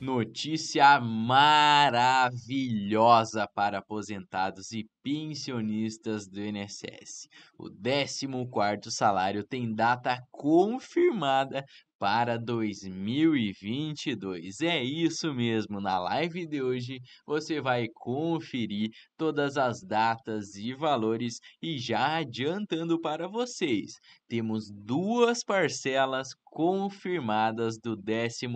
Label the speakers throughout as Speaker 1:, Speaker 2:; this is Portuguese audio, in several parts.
Speaker 1: notícia maravilhosa para aposentados e pensionistas do INSS. O 14º salário tem data confirmada para 2022. É isso mesmo, na live de hoje você vai conferir todas as datas e valores e já adiantando para vocês, temos duas parcelas confirmadas do 14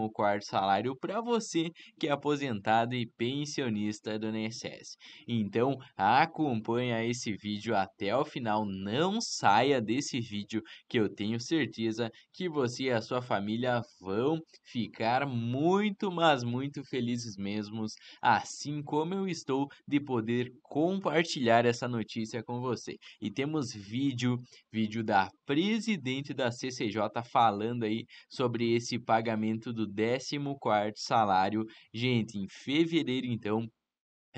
Speaker 1: salário para você que é aposentado e pensionista do INSS. Então, acompanha esse vídeo até o final, não saia desse vídeo que eu tenho certeza que você e a sua família vão ficar muito, mas muito felizes mesmos, assim como eu estou de poder compartilhar essa notícia com você. E temos vídeo, vídeo da pri presidente da CCJ falando aí sobre esse pagamento do 14 salário. Gente, em fevereiro então,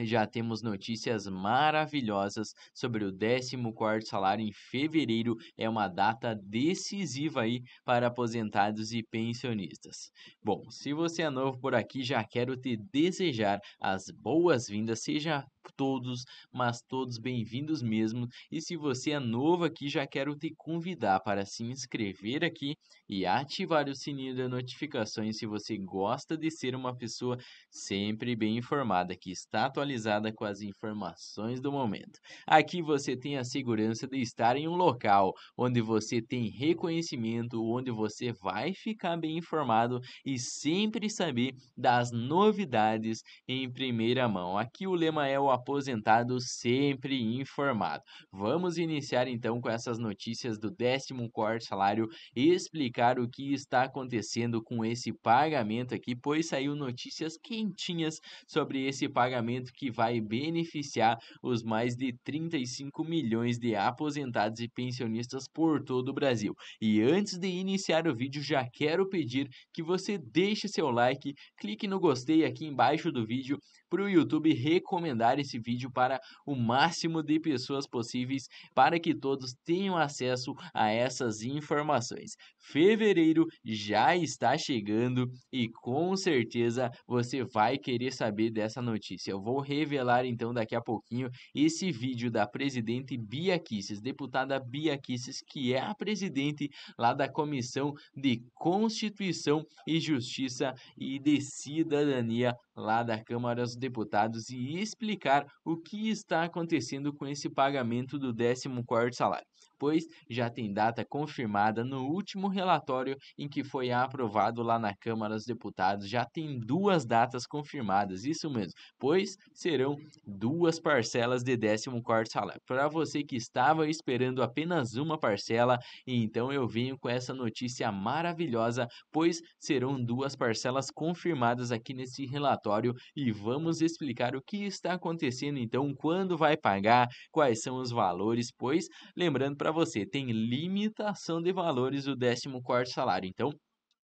Speaker 1: já temos notícias maravilhosas sobre o 14 salário em fevereiro, é uma data decisiva aí para aposentados e pensionistas. Bom, se você é novo por aqui, já quero te desejar as boas-vindas, seja todos, mas todos bem-vindos mesmo. E se você é novo aqui, já quero te convidar para se inscrever aqui e ativar o sininho das notificações se você gosta de ser uma pessoa sempre bem informada, que está atualizada com as informações do momento. Aqui você tem a segurança de estar em um local onde você tem reconhecimento, onde você vai ficar bem informado e sempre saber das novidades em primeira mão. Aqui o lema é o aposentado sempre informado. Vamos iniciar então com essas notícias do 14º salário e explicar o que está acontecendo com esse pagamento aqui, pois saiu notícias quentinhas sobre esse pagamento que vai beneficiar os mais de 35 milhões de aposentados e pensionistas por todo o Brasil. E antes de iniciar o vídeo, já quero pedir que você deixe seu like, clique no gostei aqui embaixo do vídeo, para o YouTube recomendar esse vídeo para o máximo de pessoas possíveis para que todos tenham acesso a essas informações. Fevereiro já está chegando e com certeza você vai querer saber dessa notícia. Eu vou revelar então daqui a pouquinho esse vídeo da presidente Bia Kisses, deputada Bia Kisses, que é a presidente lá da Comissão de Constituição e Justiça e de Cidadania lá da Câmara dos Deputados e explicar o que está acontecendo com esse pagamento do 14 quarto salário depois já tem data confirmada no último relatório em que foi aprovado lá na Câmara dos Deputados. Já tem duas datas confirmadas, isso mesmo, pois serão duas parcelas de 14 salário. Para você que estava esperando apenas uma parcela, então eu venho com essa notícia maravilhosa, pois serão duas parcelas confirmadas aqui nesse relatório e vamos explicar o que está acontecendo então, quando vai pagar, quais são os valores, pois lembrando para você, tem limitação de valores do 14º salário. Então,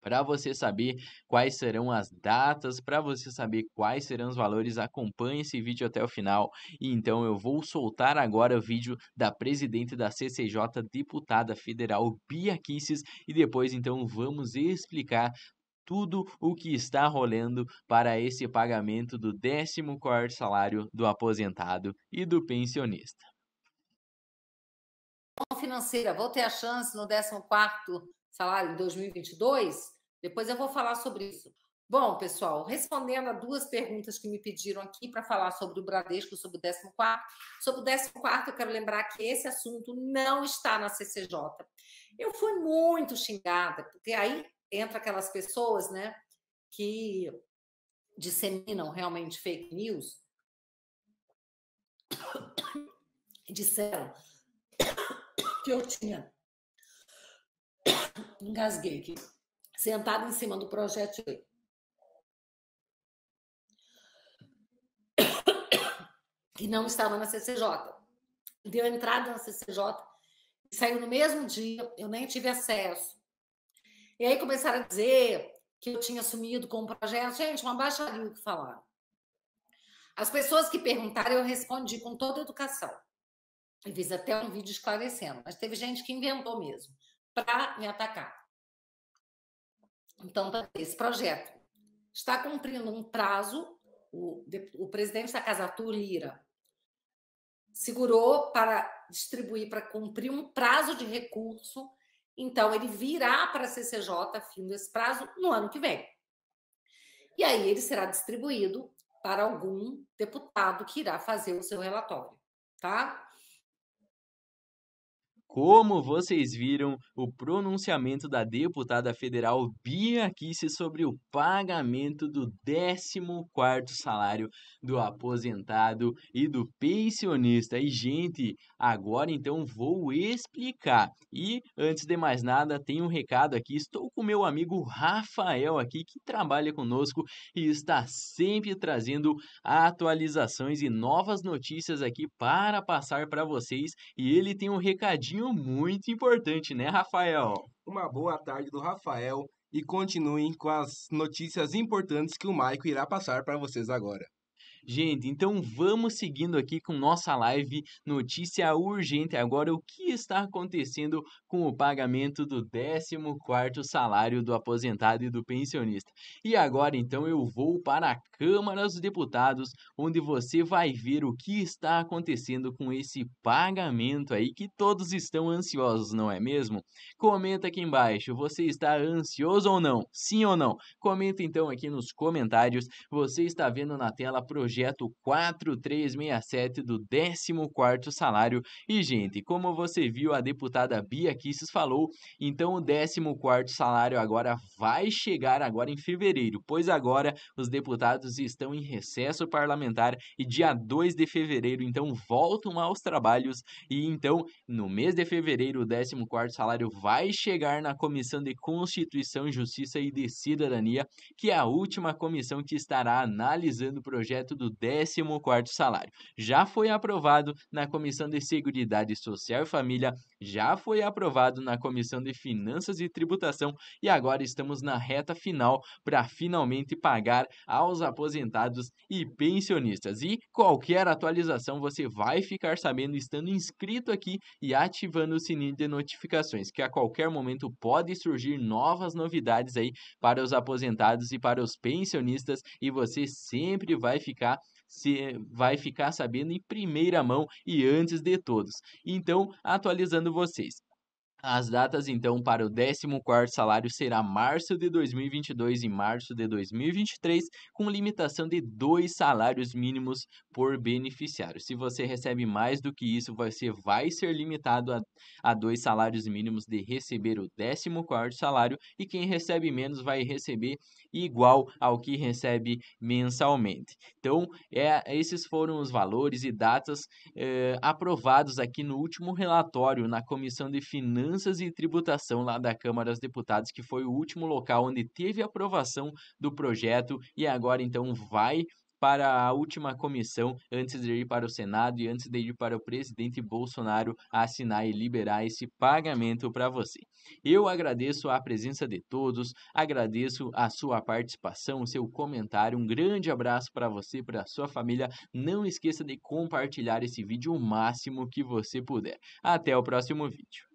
Speaker 1: para você saber quais serão as datas, para você saber quais serão os valores, acompanhe esse vídeo até o final. E então eu vou soltar agora o vídeo da presidente da CCJ, deputada federal Bia Kisses, e depois então vamos explicar tudo o que está rolando para esse pagamento do 14 salário do aposentado e do pensionista
Speaker 2: financeira, vou ter a chance no 14 salário em 2022? Depois eu vou falar sobre isso. Bom, pessoal, respondendo a duas perguntas que me pediram aqui para falar sobre o Bradesco, sobre o 14. Sobre o 14, eu quero lembrar que esse assunto não está na CCJ. Eu fui muito xingada, porque aí entra aquelas pessoas, né, que disseminam realmente fake news. Disseram que eu tinha. Engasguei aqui. Sentado em cima do projeto. Que não estava na CCJ. Deu entrada na CCJ, saiu no mesmo dia, eu nem tive acesso. E aí começaram a dizer que eu tinha sumido com o projeto. Gente, uma baixaria o que falaram. As pessoas que perguntaram, eu respondi com toda educação e fiz até um vídeo esclarecendo, mas teve gente que inventou mesmo para me atacar. Então, tá, esse projeto está cumprindo um prazo. O, o presidente da Casa Arthur Lira segurou para distribuir, para cumprir um prazo de recurso. Então, ele virá para a CCJ, fim desse prazo, no ano que vem. E aí ele será distribuído para algum deputado que irá fazer o seu relatório, tá?
Speaker 1: Como vocês viram, o pronunciamento da deputada federal Bia Kicis sobre o pagamento do 14º salário do aposentado e do pensionista. E gente, agora então vou explicar. E antes de mais nada, tem um recado aqui. Estou com meu amigo Rafael aqui que trabalha conosco e está sempre trazendo atualizações e novas notícias aqui para passar para vocês. E ele tem um recadinho recadinho muito importante, né, Rafael? Uma boa tarde do Rafael e continuem com as notícias importantes que o Maico irá passar para vocês agora. Gente, então vamos seguindo aqui com nossa live Notícia Urgente. Agora, o que está acontecendo com o pagamento do 14º salário do aposentado e do pensionista? E agora, então, eu vou para a Câmara dos Deputados, onde você vai ver o que está acontecendo com esse pagamento aí que todos estão ansiosos, não é mesmo? Comenta aqui embaixo, você está ansioso ou não? Sim ou não? Comenta então aqui nos comentários. Você está vendo na tela projeto projeto 4367 do 14º salário. E gente, como você viu, a deputada Bia Kisses falou, então o 14º salário agora vai chegar agora em fevereiro, pois agora os deputados estão em recesso parlamentar e dia 2 de fevereiro então voltam aos trabalhos e então no mês de fevereiro o 14º salário vai chegar na Comissão de Constituição, Justiça e de Cidadania, que é a última comissão que estará analisando o projeto do do 14º salário. Já foi aprovado na Comissão de Seguridade Social e Família, já foi aprovado na Comissão de Finanças e Tributação e agora estamos na reta final para finalmente pagar aos aposentados e pensionistas. E qualquer atualização você vai ficar sabendo estando inscrito aqui e ativando o sininho de notificações, que a qualquer momento pode surgir novas novidades aí para os aposentados e para os pensionistas e você sempre vai ficar se eh, vai ficar sabendo em primeira mão e antes de todos. Então, atualizando vocês. As datas, então, para o 14º salário será março de 2022 e março de 2023, com limitação de dois salários mínimos por beneficiário. Se você recebe mais do que isso, você vai ser limitado a, a dois salários mínimos de receber o 14º salário e quem recebe menos vai receber igual ao que recebe mensalmente. Então, é, esses foram os valores e datas é, aprovados aqui no último relatório na Comissão de Finanças Finanças e Tributação lá da Câmara dos Deputados, que foi o último local onde teve aprovação do projeto e agora então vai para a última comissão antes de ir para o Senado e antes de ir para o presidente Bolsonaro assinar e liberar esse pagamento para você. Eu agradeço a presença de todos, agradeço a sua participação, o seu comentário, um grande abraço para você, e para a sua família. Não esqueça de compartilhar esse vídeo o máximo que você puder. Até o próximo vídeo.